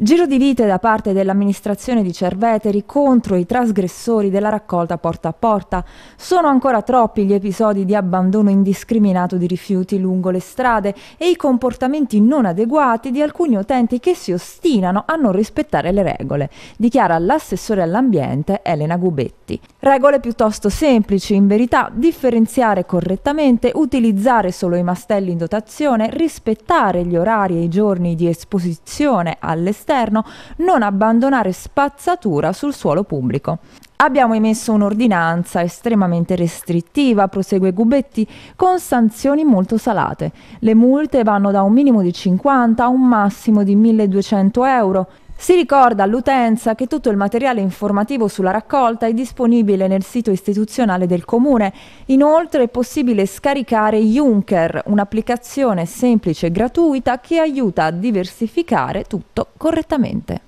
Giro di vite da parte dell'amministrazione di Cerveteri contro i trasgressori della raccolta porta a porta. Sono ancora troppi gli episodi di abbandono indiscriminato di rifiuti lungo le strade e i comportamenti non adeguati di alcuni utenti che si ostinano a non rispettare le regole, dichiara l'assessore all'ambiente Elena Gubetti. Regole piuttosto semplici, in verità, differenziare correttamente, utilizzare solo i mastelli in dotazione, rispettare gli orari e i giorni di esposizione alle strade esterno, non abbandonare spazzatura sul suolo pubblico. Abbiamo emesso un'ordinanza estremamente restrittiva, prosegue Gubetti, con sanzioni molto salate. Le multe vanno da un minimo di 50 a un massimo di 1200 euro. Si ricorda all'utenza che tutto il materiale informativo sulla raccolta è disponibile nel sito istituzionale del Comune. Inoltre è possibile scaricare Juncker, un'applicazione semplice e gratuita che aiuta a diversificare tutto correttamente.